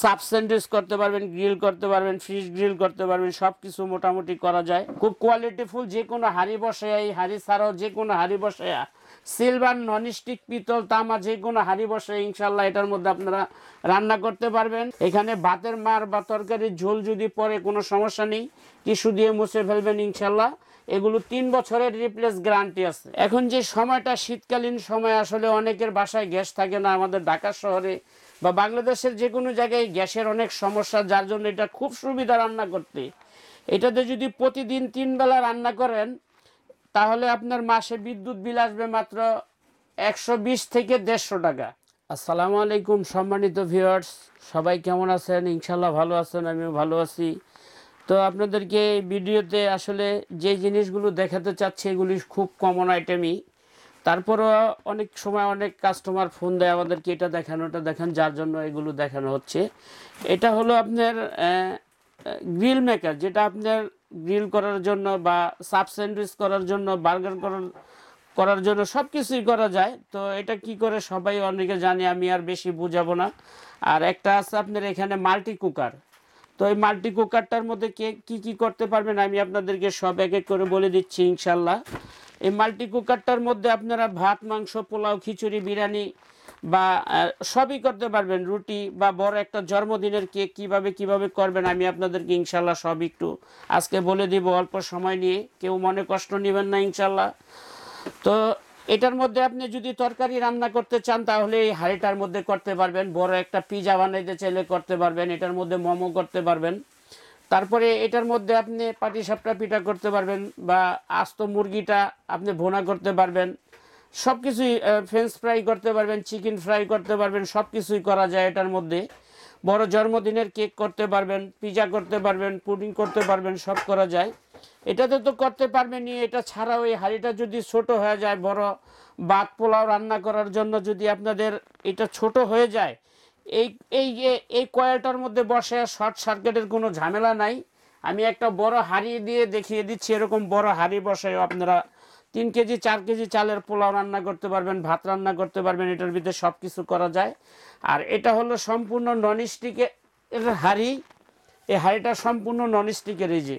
sub sandwich করতে পারবেন grill করতে পারবেন ফিশ গ্রিল করতে পারবেন সব কিছু মোটামুটি করা যায় খুব কোয়ালিটিফুল যে কোনো হাড়ি বসে এই হাড়ি ছাড়াও যে কোনো হাড়ি বসে সিলভার ননস্টিক পিতল তামা যে কোনো হাড়ি বসে ইনশাল্লাহ এটার মধ্যে আপনারা রান্না করতে পারবেন এখানে ভাতের মার বা তরকারির ঝোল যদি পরে কোনো সমস্যা নেই কিছু দিয়ে মুছে ফেলবেন ইনশাল্লাহ এগুলো তিন বছরের রিপ্লেস গ্যারান্টি আছে এখন যে সময়টা শীতকালীন সময় আসলে অনেকের বাসায় গ্যাস থাকে না আমাদের ঢাকা শহরে বা বাংলাদেশের যে কোনো জায়গায় গ্যাসের অনেক সমস্যা যার জন্য এটা খুব সুবিধা রান্না করতে এটাতে যদি প্রতিদিন তিন বেলা রান্না করেন তাহলে আপনার মাসে বিদ্যুৎ বিল আসবে মাত্র একশো বিশ থেকে দেড়শো টাকা আসসালামু আলাইকুম সম্মানিত ভিউয়ার্স সবাই কেমন আছেন ইনশাল্লাহ ভালো আছেন আমিও ভালো আছি তো আপনাদেরকে ভিডিওতে আসলে যে জিনিসগুলো দেখাতে চাচ্ছি এগুলি খুব কমন আইটেমই তারপরও অনেক সময় অনেক কাস্টমার ফোন দেয় আমাদেরকে এটা দেখান ওটা দেখান যার জন্য এগুলো দেখানো হচ্ছে এটা হলো আপনার গ্রিল মেকার যেটা আপনার গ্রিল করার জন্য বা সাব স্যান্ডউইচ করার জন্য বার্গার করার করার জন্য সব কিছুই করা যায় তো এটা কি করে সবাই অনেকে জানে আমি আর বেশি বুঝাবো না আর একটা আছে আপনার এখানে মাল্টি কুকার তো এই মাল্টি কুকারটার মধ্যে কে কী কী করতে পারবেন আমি আপনাদেরকে সব এক এক করে বলে দিচ্ছি ইনশাল্লাহ এই মাল্টি কুকারটার মধ্যে আপনারা ভাত মাংস পোলাও খিচুড়ি বিরিয়ানি বা সবই করতে পারবেন রুটি বা বড় একটা জন্মদিনের কেক কিভাবে কিভাবে করবেন আমি আপনাদেরকে ইনশাল্লাহ সব একটু আজকে বলে দিব অল্প সময় নিয়ে কেউ মনে কষ্ট নেবেন না ইনশাল্লাহ তো এটার মধ্যে আপনি যদি তরকারি রান্না করতে চান তাহলে এই হাড়িটার মধ্যে করতে পারবেন বড় একটা পিজা বানাইতে চাইলে করতে পারবেন এটার মধ্যে মোমো করতে পারবেন তারপরে এটার মধ্যে আপনি পাটি সাপটা পিঠা করতে পারবেন বা আস্ত মুরগিটা আপনি ভোনা করতে পারবেন সব কিছুই ফ্রেঞ্চ ফ্রাই করতে পারবেন চিকেন ফ্রাই করতে পারবেন সব কিছুই করা যায় এটার মধ্যে বড় জন্মদিনের কেক করতে পারবেন পিজা করতে পারবেন পুডিং করতে পারবেন সব করা যায় এটাতে তো করতে পারবেনই এটা ছাড়াও এই হাঁড়িটা যদি ছোট হয়ে যায় বড় বাত পোলাও রান্না করার জন্য যদি আপনাদের এটা ছোট হয়ে যায় এই এই এই কয়েলটার মধ্যে বসে শর্ট সার্কিটের কোনো ঝামেলা নাই আমি একটা বড় হাড়ি দিয়ে দেখিয়ে দিচ্ছি এরকম বড় হাড়ি বসায় আপনারা তিন কেজি চার কেজি চালের পোলাও রান্না করতে পারবেন ভাত রান্না করতে পারবেন এটার ভিতরে সব কিছু করা যায় আর এটা হলো সম্পূর্ণ নন স্টিকের হাড়ি এই হাড়িটা সম্পূর্ণ নন স্টিকের এই যে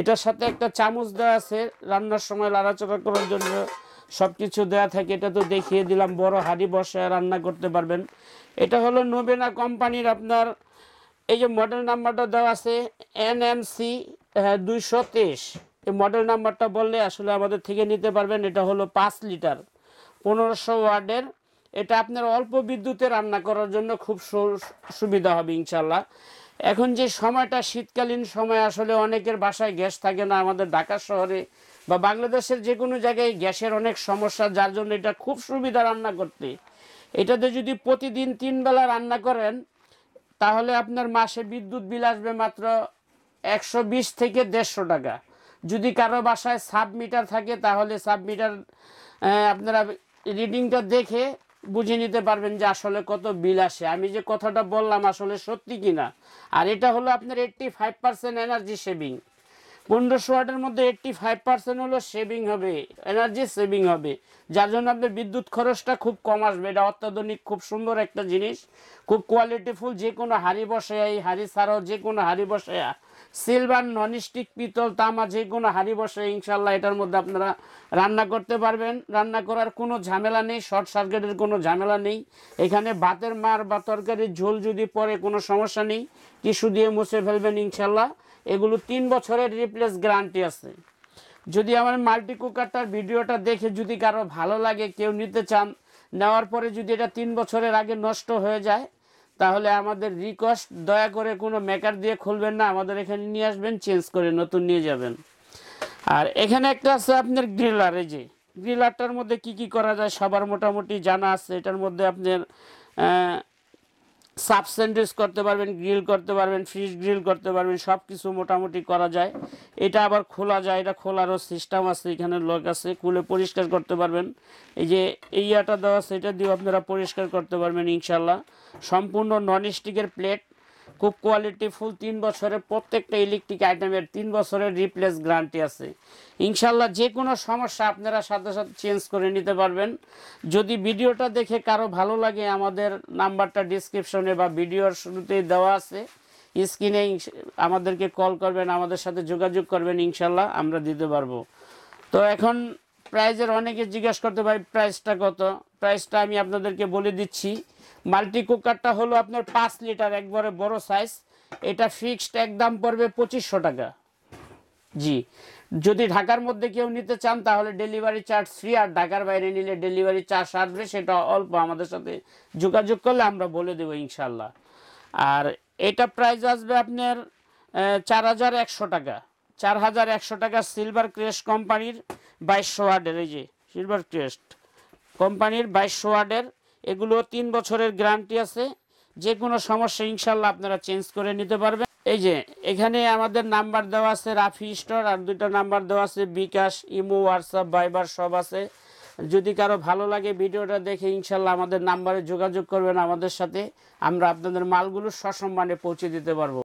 এটার সাথে একটা চামচ দেওয়া আছে রান্নার সময় লাড়াচড়া করার জন্য সব কিছু দেওয়া থাকে এটা তো দেখিয়ে দিলাম বড় হাড়ি বসায় রান্না করতে পারবেন এটা হলো নোবেনা কোম্পানির আপনার এই যে মডেল নাম্বারটা দেওয়া আছে এন এম সি দুইশো তেইশ এই মডেল নাম্বারটা বললে আসলে আমাদের থেকে নিতে পারবেন এটা হলো পাঁচ লিটার পনেরোশো ওয়ার্ডের এটা আপনার অল্প বিদ্যুতে রান্না করার জন্য খুব সুবিধা হবে ইনশাল্লাহ এখন যে সময়টা শীতকালীন সময় আসলে অনেকের বাসায় গ্যাস থাকে না আমাদের ঢাকা শহরে বা বাংলাদেশের যে কোনো জায়গায় গ্যাসের অনেক সমস্যা যার জন্য এটা খুব সুবিধা রান্না করতে এটাতে যদি প্রতিদিন তিন বেলা রান্না করেন তাহলে আপনার মাসে বিদ্যুৎ বিল আসবে মাত্র একশো বিশ থেকে দেড়শো টাকা যদি কারো বাসায় সাব মিটার থাকে তাহলে সাব মিটার আপনারা রিডিংটা দেখে বুঝে নিতে পারবেন যে আসলে কত বিল আসে আমি যে কথাটা বললাম আসলে সত্যি কিনা আর এটা হলো আপনার eighty five percent energy saving পনেরোশো ওয়াটের মধ্যে এইটটি ফাইভ পার্সেন্ট হলো সেভিং হবে এনার্জি সেভিং হবে যার জন্য আপনার বিদ্যুৎ খরচটা খুব কম আসবে এটা অত্যাধুনিক খুব সুন্দর একটা জিনিস খুব কোয়ালিটিফুল যে কোনো হাড়ি বসে এই হাড়ি ছাড়াও যে কোনো হাড়ি বসাইয়া সিলভার ননস্টিক পিতল তামা যে কোনো হাড়ি বসে ইনশাল্লাহ এটার মধ্যে আপনারা রান্না করতে পারবেন রান্না করার কোনো ঝামেলা নেই শর্ট সার্কিটের কোনো ঝামেলা নেই এখানে ভাতের মার বা তরকারির ঝোল যদি পরে কোনো সমস্যা নেই টিস্যু দিয়ে মুছে ফেলবেন ইনশাল্লাহ এগুলো তিন বছরের রিপ্লেস গ্যারান্টি আছে যদি আমার মাল্টি কুকারটার ভিডিওটা দেখে যদি কারো ভালো লাগে কেউ নিতে চান নেওয়ার পরে যদি এটা তিন বছরের আগে নষ্ট হয়ে যায় তাহলে আমাদের রিকোয়েস্ট দয়া করে কোনো মেকার দিয়ে খুলবেন না আমাদের এখানে নিয়ে আসবেন চেঞ্জ করে নতুন নিয়ে যাবেন আর এখানে একটা আছে আপনার গ্রিলার এই যে গ্রিলারটার মধ্যে কি কি করা যায় সবার মোটামুটি জানা আছে এটার মধ্যে আপনার সাব স্যান্ডউইচ করতে পারবেন গ্রিল করতে পারবেন ফিস গ্রিল করতে পারবেন সব কিছু মোটামুটি করা যায় এটা আবার খোলা যায় এটা খোলারও সিস্টেম আছে এখানে লক আছে খুলে পরিষ্কার করতে পারবেন এই যে এই আটা দেওয়া আছে এটা দিয়েও আপনারা পরিষ্কার করতে পারবেন ইনশাল্লাহ সম্পূর্ণ নন স্টিকের প্লেট খুব কোয়ালিটি ফুল তিন বছরের প্রত্যেকটা ইলেকট্রিক আইটেমের তিন বছরের রিপ্লেস গ্যারান্টি আছে ইনশাল্লাহ যে কোনো সমস্যা আপনারা সাথে সাথে চেঞ্জ করে নিতে পারবেন যদি ভিডিওটা দেখে কারো ভালো লাগে আমাদের নাম্বারটা ডিসক্রিপশনে বা ভিডিওর শুরুতেই দেওয়া আছে স্ক্রিনে আমাদেরকে কল করবেন আমাদের সাথে যোগাযোগ করবেন ইনশাল্লাহ আমরা দিতে পারবো তো এখন প্রাইজের অনেকে জিজ্ঞাসা করতে পারি প্রাইসটা কত প্রাইসটা আমি আপনাদেরকে বলে দিচ্ছি মাল্টি কুকারটা হলো আপনার পাঁচ লিটার একবারে বড় সাইজ এটা ফিক্সড এক দাম পড়বে পঁচিশশো টাকা জি যদি ঢাকার মধ্যে কেউ নিতে চান তাহলে ডেলিভারি চার্জ ফ্রি আর ঢাকার বাইরে নিলে ডেলিভারি চার্জ আসবে সেটা অল্প আমাদের সাথে যোগাযোগ করলে আমরা বলে দেবো ইনশাল্লাহ আর এটা প্রাইস আসবে আপনার চার হাজার একশো টাকা চার হাজার একশো টাকা সিলভার ক্রেশ কোম্পানির বাইশশো ওয়ার্ডের এই যে সিলভার ক্রেস্ট কোম্পানির বাইশশো ওয়ার্ডের এগুলো তিন বছরের গ্যারান্টি আছে যে কোনো সমস্যা ইনশাল্লাহ আপনারা চেঞ্জ করে নিতে পারবেন এই যে এখানে আমাদের নাম্বার দেওয়া আছে রাফি স্টোর আর দুইটা নাম্বার দেওয়া আছে বিকাশ ইমো হোয়াটসঅ্যাপ বাইবার সব আছে যদি কারো ভালো লাগে ভিডিওটা দেখে ইনশাল্লাহ আমাদের নাম্বারে যোগাযোগ করবেন আমাদের সাথে আমরা আপনাদের মালগুলো সসম্মানে পৌঁছে দিতে পারবো